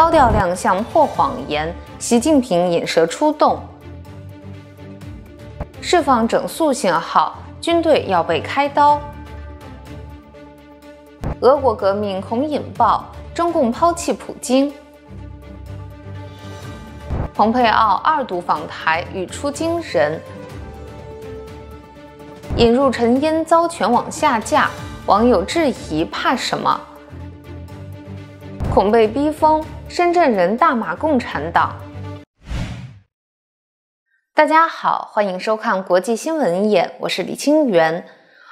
高调亮相破谎言，习近平引蛇出洞，释放整肃信号，军队要被开刀。俄国革命恐引爆，中共抛弃普京。蓬佩奥二度访台，语出惊人。引入尘烟遭全网下架，网友质疑怕什么？恐被逼疯。深圳人大马共产党。大家好，欢迎收看《国际新闻眼》，我是李清源。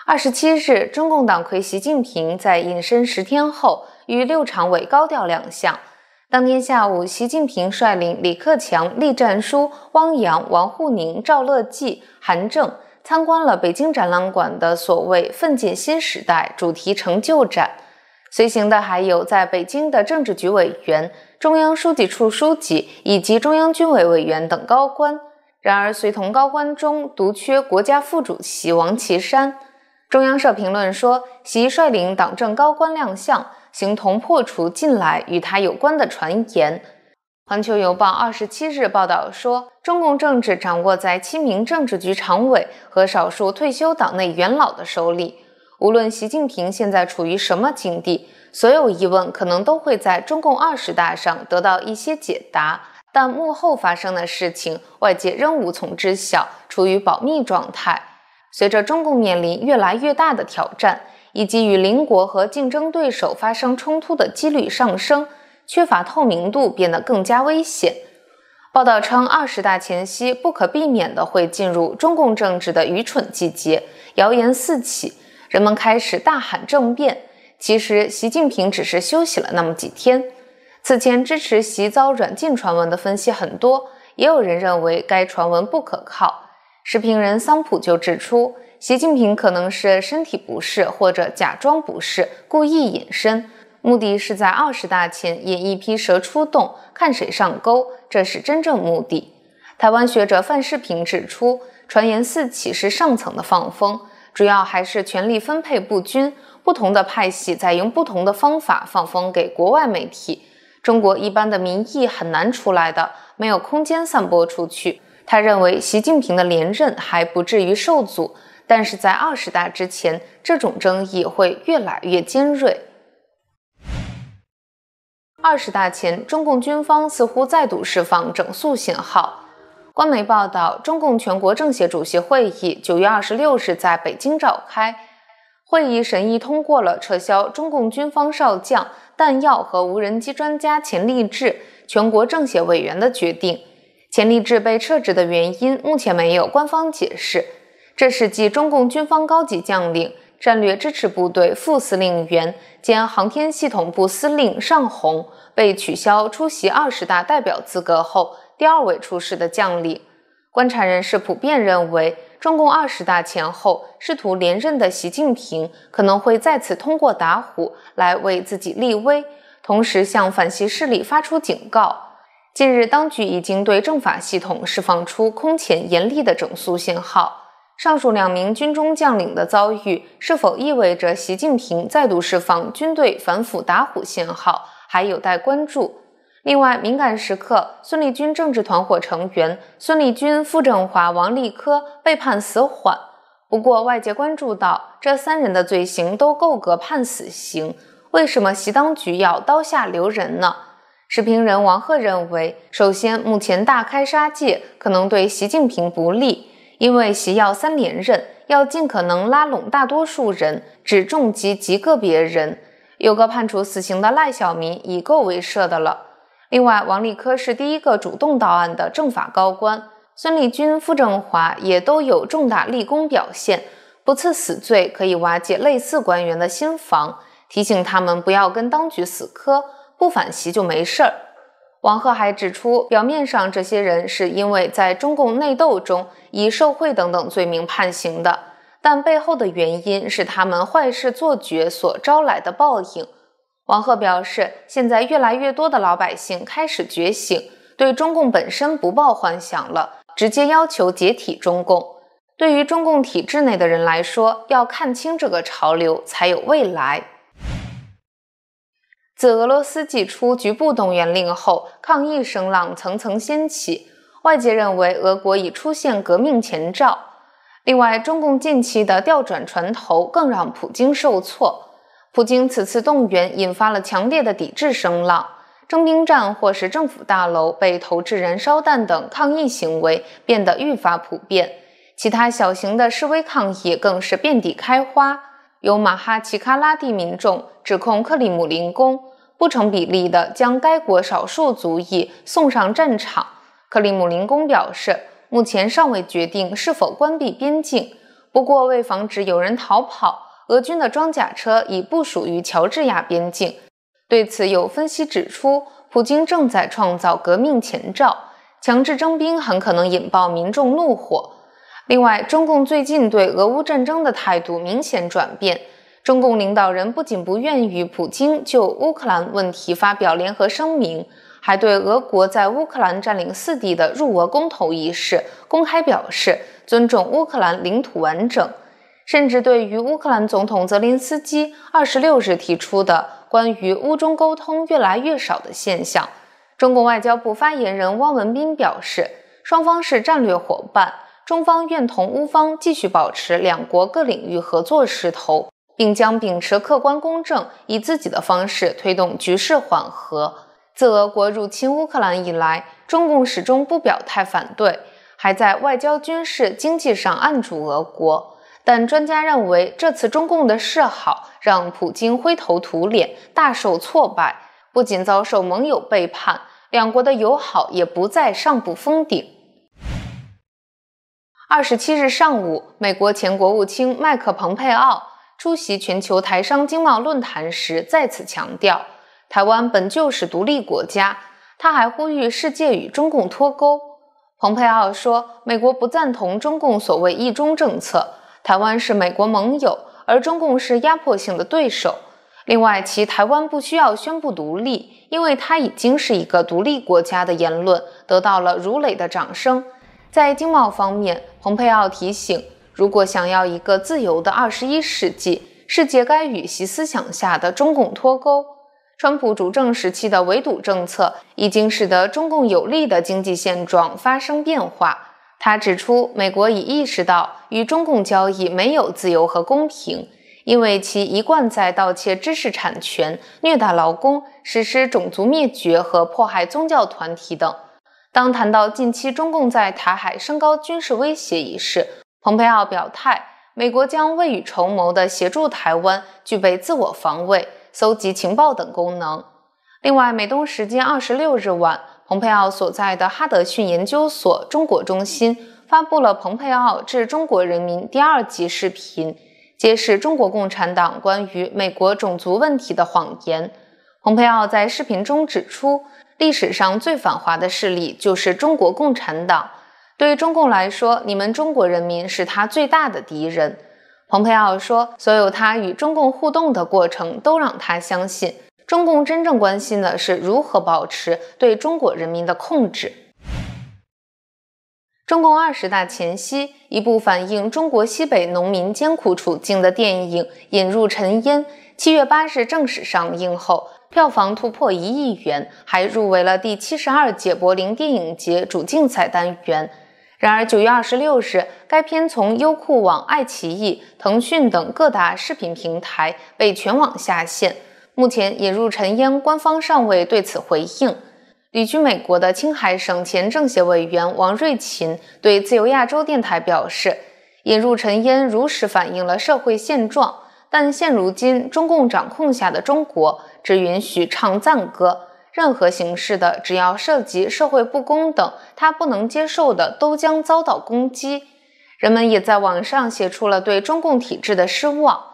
二十七日，中共党魁习近平在隐身十天后，于六常委高调亮相。当天下午，习近平率领李克强、栗战书、汪洋、王沪宁、赵乐际、韩正参观了北京展览馆的所谓“奋进新时代”主题成就展。随行的还有在北京的政治局委员。中央书记处书记以及中央军委委员等高官，然而随同高官中独缺国家副主席王岐山。中央社评论说，习率领党政高官亮相，形同破除近来与他有关的传言。《环球邮报》二十七日报道说，中共政治掌握在七名政治局常委和少数退休党内元老的手里。无论习近平现在处于什么境地，所有疑问可能都会在中共二十大上得到一些解答，但幕后发生的事情外界仍无从知晓，处于保密状态。随着中共面临越来越大的挑战，以及与邻国和竞争对手发生冲突的几率上升，缺乏透明度变得更加危险。报道称，二十大前夕不可避免地会进入中共政治的愚蠢季节，谣言四起。人们开始大喊政变，其实习近平只是休息了那么几天。此前支持习遭软禁传闻的分析很多，也有人认为该传闻不可靠。时评人桑普就指出，习近平可能是身体不适或者假装不适，故意隐身，目的是在二十大前引一批蛇出洞，看谁上钩，这是真正目的。台湾学者范世平指出，传言四起是上层的放风。主要还是权力分配不均，不同的派系在用不同的方法放风给国外媒体。中国一般的民意很难出来的，没有空间散播出去。他认为习近平的连任还不至于受阻，但是在二十大之前，这种争议会越来越尖锐。二十大前，中共军方似乎再度释放整肃信号。官媒报道，中共全国政协主席会议九月二十六日在北京召开，会议审议通过了撤销中共军方少将弹药和无人机专家钱立志全国政协委员的决定。钱立志被撤职的原因目前没有官方解释。这是继中共军方高级将领、战略支持部队副司令员兼航天系统部司令尚洪被取消出席二十大代表资格后。第二位出事的将领，观察人士普遍认为，中共二十大前后试图连任的习近平可能会再次通过打虎来为自己立威，同时向反习势力发出警告。近日，当局已经对政法系统释放出空前严厉的整肃信号。上述两名军中将领的遭遇，是否意味着习近平再度释放军队反腐打虎信号，还有待关注。另外，敏感时刻，孙立军政治团伙成员孙立军、傅政华、王立科被判死缓。不过，外界关注到这三人的罪行都够格判死刑，为什么习当局要刀下留人呢？视频人王鹤认为，首先，目前大开杀戒可能对习近平不利，因为习要三连任，要尽可能拉拢大多数人，只重击极个别人。有个判处死刑的赖小民已够威慑的了。另外，王立科是第一个主动到案的政法高官，孙立军、傅政华也都有重大立功表现，不赐死罪可以瓦解类似官员的心防，提醒他们不要跟当局死磕，不反袭就没事儿。王贺还指出，表面上这些人是因为在中共内斗中以受贿等等罪名判刑的，但背后的原因是他们坏事做绝所招来的报应。王鹤表示，现在越来越多的老百姓开始觉醒，对中共本身不抱幻想了，直接要求解体中共。对于中共体制内的人来说，要看清这个潮流才有未来。自俄罗斯祭出局部动员令后，抗议声浪层层掀起，外界认为俄国已出现革命前兆。另外，中共近期的调转船头更让普京受挫。普京此次动员引发了强烈的抵制声浪，征兵站或是政府大楼被投掷燃烧弹等抗议行为变得愈发普遍，其他小型的示威抗议更是遍地开花。有马哈奇卡拉地民众指控克里姆林宫不成比例的将该国少数族裔送上战场。克里姆林宫表示，目前尚未决定是否关闭边境，不过为防止有人逃跑。俄军的装甲车已部署于乔治亚边境。对此，有分析指出，普京正在创造革命前兆，强制征兵很可能引爆民众怒火。另外，中共最近对俄乌战争的态度明显转变，中共领导人不仅不愿与普京就乌克兰问题发表联合声明，还对俄国在乌克兰占领四地的入俄公投一事公开表示尊重乌克兰领土完整。甚至对于乌克兰总统泽连斯基二十六日提出的关于乌中沟通越来越少的现象，中国外交部发言人汪文斌表示，双方是战略伙伴，中方愿同乌方继续保持两国各领域合作势头，并将秉持客观公正，以自己的方式推动局势缓和。自俄国入侵乌克兰以来，中共始终不表态反对，还在外交、军事、经济上暗助俄国。但专家认为，这次中共的示好让普京灰头土脸，大受挫败，不仅遭受盟友背叛，两国的友好也不再上不封顶。二十七日上午，美国前国务卿迈克·蓬佩奥出席全球台商经贸论坛时，再次强调，台湾本就是独立国家。他还呼吁世界与中共脱钩。蓬佩奥说，美国不赞同中共所谓“一中”政策。台湾是美国盟友，而中共是压迫性的对手。另外，其台湾不需要宣布独立，因为它已经是一个独立国家的言论得到了如雷的掌声。在经贸方面，蓬佩奥提醒，如果想要一个自由的二十一世纪，世界该与其思想下的中共脱钩。川普主政时期的围堵政策已经使得中共有利的经济现状发生变化。他指出，美国已意识到与中共交易没有自由和公平，因为其一贯在盗窃知识产权、虐待劳工、实施种族灭绝和迫害宗教团体等。当谈到近期中共在台海升高军事威胁一事，蓬佩奥表态，美国将未雨绸缪地协助台湾具备自我防卫、搜集情报等功能。另外，美东时间二十六日晚。蓬佩奥所在的哈德逊研究所中国中心发布了蓬佩奥致中国人民第二集视频，揭示中国共产党关于美国种族问题的谎言。蓬佩奥在视频中指出，历史上最反华的势力就是中国共产党。对于中共来说，你们中国人民是他最大的敌人。蓬佩奥说，所有他与中共互动的过程都让他相信。中共真正关心的是如何保持对中国人民的控制。中共二十大前夕，一部反映中国西北农民艰苦处境的电影《引入尘烟》，七月八日正式上映后，票房突破一亿元，还入围了第七十二届柏林电影节主竞赛单元。然而，九月二十六日，该片从优酷网、爱奇艺、腾讯等各大视频平台被全网下线。目前引入尘烟，官方尚未对此回应。旅居美国的青海省前政协委员王瑞琴对自由亚洲电台表示：“引入尘烟，如实反映了社会现状。但现如今，中共掌控下的中国只允许唱赞歌，任何形式的只要涉及社会不公等他不能接受的，都将遭到攻击。”人们也在网上写出了对中共体制的失望。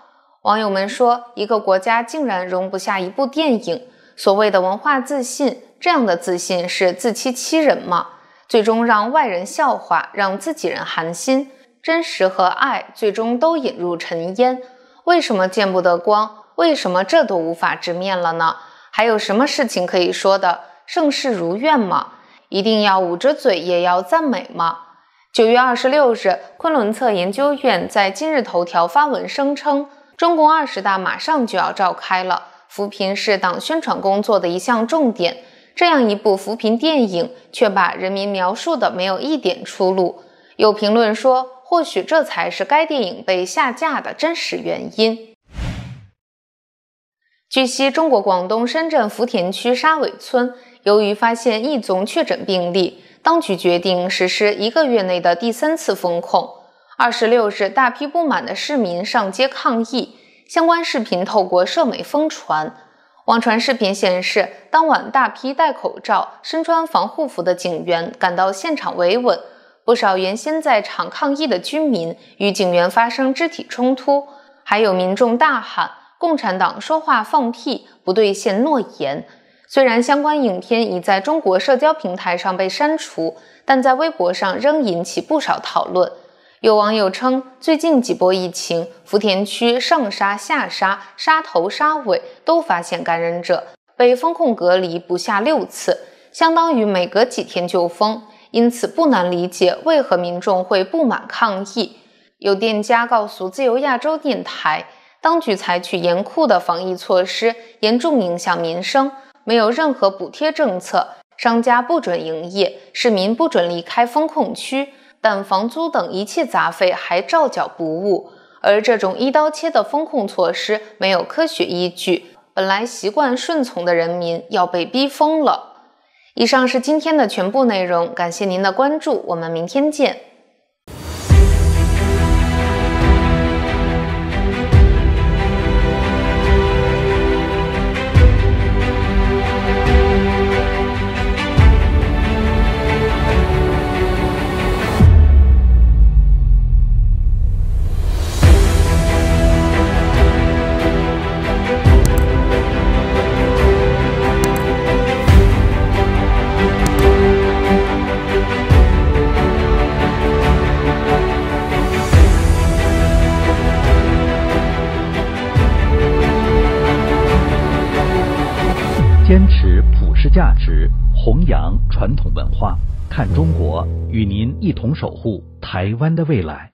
网友们说，一个国家竟然容不下一部电影，所谓的文化自信，这样的自信是自欺欺人吗？最终让外人笑话，让自己人寒心，真实和爱最终都引入尘烟。为什么见不得光？为什么这都无法直面了呢？还有什么事情可以说的？盛世如愿吗？一定要捂着嘴也要赞美吗？九月二十六日，昆仑策研究院在今日头条发文声称。中共二十大马上就要召开了，扶贫是党宣传工作的一项重点。这样一部扶贫电影，却把人民描述的没有一点出路。有评论说，或许这才是该电影被下架的真实原因。据悉，中国广东深圳福田区沙尾村，由于发现一宗确诊病例，当局决定实施一个月内的第三次封控。二十六日，大批不满的市民上街抗议，相关视频透过社媒疯传。网传视频显示，当晚大批戴口罩、身穿防护服的警员赶到现场维稳，不少原先在场抗议的居民与警员发生肢体冲突，还有民众大喊：“共产党说话放屁，不兑现诺言。”虽然相关影片已在中国社交平台上被删除，但在微博上仍引起不少讨论。有网友称，最近几波疫情，福田区上沙、下沙、沙头、沙尾都发现感染者，被封控隔离不下六次，相当于每隔几天就封，因此不难理解为何民众会不满抗议。有店家告诉自由亚洲电台，当局采取严酷的防疫措施，严重影响民生，没有任何补贴政策，商家不准营业，市民不准离开封控区。但房租等一切杂费还照缴不误，而这种一刀切的风控措施没有科学依据，本来习惯顺从的人民要被逼疯了。以上是今天的全部内容，感谢您的关注，我们明天见。传统文化，看中国，与您一同守护台湾的未来。